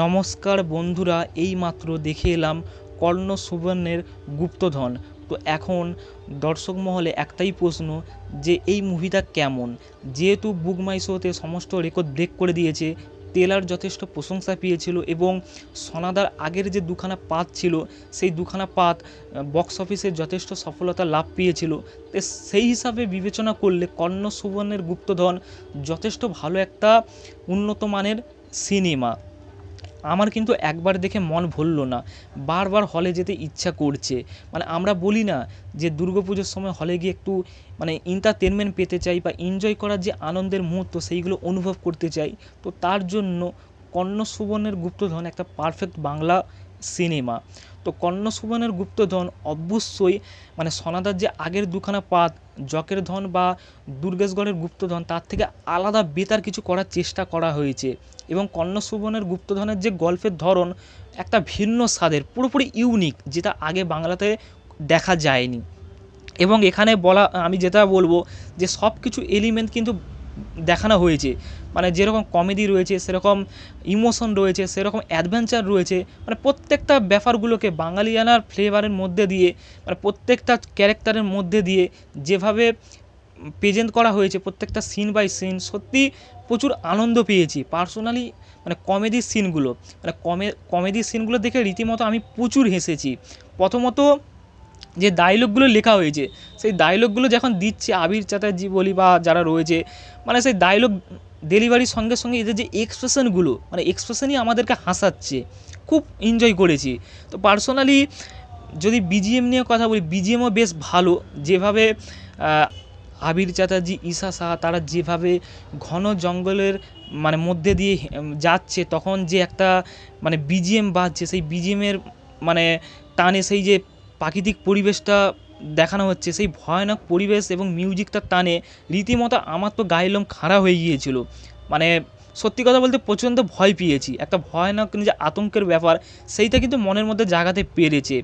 নমস্কার বন্ধুরা এইমাত্র দেখে এলাম কর্ণ সুবর্ণের গুপ্তধন তো এখন দর্শক মহলে একটাই প্রশ্ন যে এই মুভিটা কেমন যেহেতু বুক শোতে সমস্ত রেকর্ড ব্রেক করে দিয়েছে তেলার যথেষ্ট প্রশংসা পেয়েছিল এবং সনাদার আগের যে দুখানা পাত ছিল সেই দুখানা পাত বক্স অফিসে যথেষ্ট সফলতা লাভ পেয়েছিল সেই হিসাবে বিবেচনা করলে কর্ণ সুবর্ণের গুপ্তধন যথেষ্ট ভালো একটা উন্নত মানের সিনেমা আমার কিন্তু একবার দেখে মন ভরল না বারবার হলে যেতে ইচ্ছা করছে মানে আমরা বলি না যে দুর্গা পুজোর সময় হলে গিয়ে একটু মানে এন্টারটেনমেন্ট পেতে চাই বা এনজয় করার যে আনন্দের মুহূর্ত সেইগুলো অনুভব করতে চাই তো তার জন্য কর্ণ সুবর্ণের গুপ্তধন একটা পারফেক্ট বাংলা সিনেমা তো কর্ণ সুবর্ণের গুপ্তধন অবশ্যই মানে সনাদার যে আগের দুখানা পাত জকের ধন বা দুর্গেশগড়ের গুপ্তধন তার থেকে আলাদা বেতার কিছু করার চেষ্টা করা হয়েছে এবং কর্ণ সুবর্ণের গুপ্তধনের যে গল্পের ধরন একটা ভিন্ন স্বাদের পুরোপুরি ইউনিক যেটা আগে বাংলাতে দেখা যায়নি এবং এখানে বলা আমি যেটা বলবো যে সব কিছু এলিমেন্ট কিন্তু দেখানো হয়েছে মানে যেরকম কমেডি রয়েছে সেরকম ইমোশন রয়েছে সেরকম অ্যাডভেঞ্চার রয়েছে মানে প্রত্যেকটা ব্যাপারগুলোকে বাঙালিয়ানার ফ্লেভারের মধ্যে দিয়ে মানে প্রত্যেকটা ক্যারেক্টারের মধ্যে দিয়ে যেভাবে প্রেজেন্ট করা হয়েছে প্রত্যেকটা সিন বাই সিন সত্যি প্রচুর আনন্দ পেয়েছি পার্সোনালি মানে কমেডি সিনগুলো মানে কমে কমেডি সিনগুলো দেখে রীতিমতো আমি প্রচুর হেসেছি প্রথমত যে ডায়লগগুলো লেখা হয়েছে সেই ডায়লগগুলো যখন দিচ্ছে আবির চ্যাটার্জি বলি বা যারা রয়েছে মানে সেই ডায়লগ ডেলিভারির সঙ্গে সঙ্গে এদের যে এক্সপ্রেশনগুলো মানে এক্সপ্রেশনই আমাদেরকে হাসাচ্ছে খুব এনজয় করেছি তো পার্সোনালি যদি বিজিএম নিয়ে কথা বলি বিজিএমও বেশ ভালো যেভাবে আবির চ্যাটার্জি ঈশা সাহা তারা যেভাবে ঘন জঙ্গলের মানে মধ্যে দিয়ে যাচ্ছে তখন যে একটা মানে বিজিএম বাজছে সেই বিজিএমের মানে টানে সেই যে প্রাকৃতিক পরিবেশটা দেখানো হচ্ছে সেই ভয়ানক পরিবেশ এবং মিউজিকটার টানে রীতিমতো আমার তো গায়ের লোম খাড়া হয়ে গিয়েছিল মানে সত্যি কথা বলতে প্রচণ্ড ভয় পেয়েছি একটা ভয়ানক যে আতঙ্কের ব্যাপার সেইটা কিন্তু মনের মধ্যে জাগাতে পেরেছে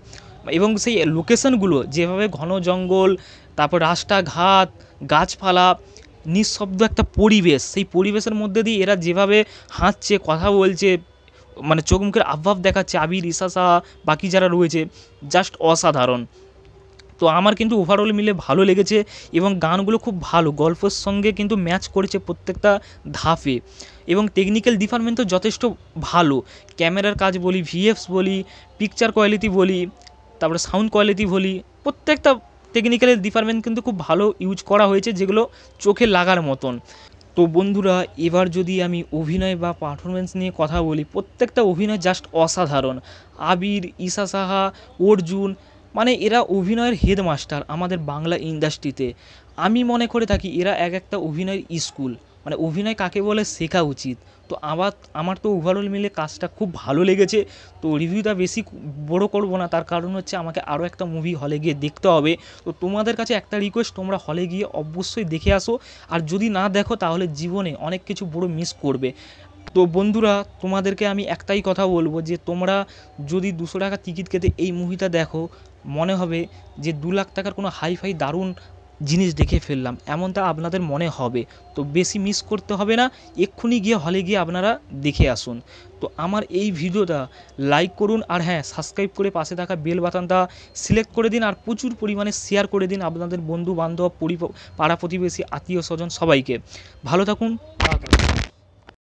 এবং সেই লোকেশনগুলো যেভাবে ঘন জঙ্গল তারপর রাস্তাঘাট গাছপালা নিঃশব্দ একটা পরিবেশ সেই পরিবেশের মধ্যে দিয়ে এরা যেভাবে হাঁটছে কথা বলছে মানে চোখ মুখের আভাব দেখাচ্ছে আবির ইসা সাহা বাকি যারা রয়েছে জাস্ট অসাধারণ তো আমার কিন্তু ওভারঅল মিলে ভালো লেগেছে এবং গানগুলো খুব ভালো গল্পের সঙ্গে কিন্তু ম্যাচ করেছে প্রত্যেকটা ধাপে এবং টেকনিক্যাল ডিপার্টমেন্ট তো যথেষ্ট ভালো ক্যামেরার কাজ বলি ভিএফস বলি পিকচার কোয়ালিটি বলি তারপরে সাউন্ড কোয়ালিটি বলি প্রত্যেকটা টেকনিক্যাল ডিপার্টমেন্ট কিন্তু খুব ভালো ইউজ করা হয়েছে যেগুলো চোখে লাগার মতন তো বন্ধুরা এবার যদি আমি অভিনয় বা পারফরমেন্স নিয়ে কথা বলি প্রত্যেকটা অভিনয় জাস্ট অসাধারণ আবির ঈশা সাহা অর্জুন মানে এরা অভিনয়ের হেডমাস্টার আমাদের বাংলা ইন্ডাস্ট্রিতে আমি মনে করে থাকি এরা এক একটা অভিনয়ের স্কুল মানে অভিনয় কাকে বলে শেখা উচিত তো আবার আমার তো ওভারঅল মিলে কাজটা খুব ভালো লেগেছে তো রিভিউটা বেশি বড় করব না তার কারণ হচ্ছে আমাকে আরও একটা মুভি হলে গিয়ে দেখতে হবে তো তোমাদের কাছে একটা রিকোয়েস্ট তোমরা হলে গিয়ে অবশ্যই দেখে আসো আর যদি না দেখো তাহলে জীবনে অনেক কিছু বড় মিস করবে তো বন্ধুরা তোমাদেরকে আমি একটাই কথা বলবো যে তোমরা যদি দুশো টাকা টিকিট কেটে এই মুভিটা দেখো মনে হবে যে দু লাখ টাকার কোনো হাইফাই দারুণ জিনিস দেখে ফেললাম এমনটা আপনাদের মনে হবে তো বেশি মিস করতে হবে না এক্ষুনি গিয়ে হলে গিয়ে আপনারা দেখে আসুন তো আমার এই ভিডিওটা লাইক করুন আর হ্যাঁ সাবস্ক্রাইব করে পাশে থাকা বেল বাটনটা সিলেক্ট করে দিন আর প্রচুর পরিমাণে শেয়ার করে দিন আপনাদের বন্ধু বান্ধব পাড়া প্রতিবেশী আত্মীয় স্বজন সবাইকে ভালো থাকুন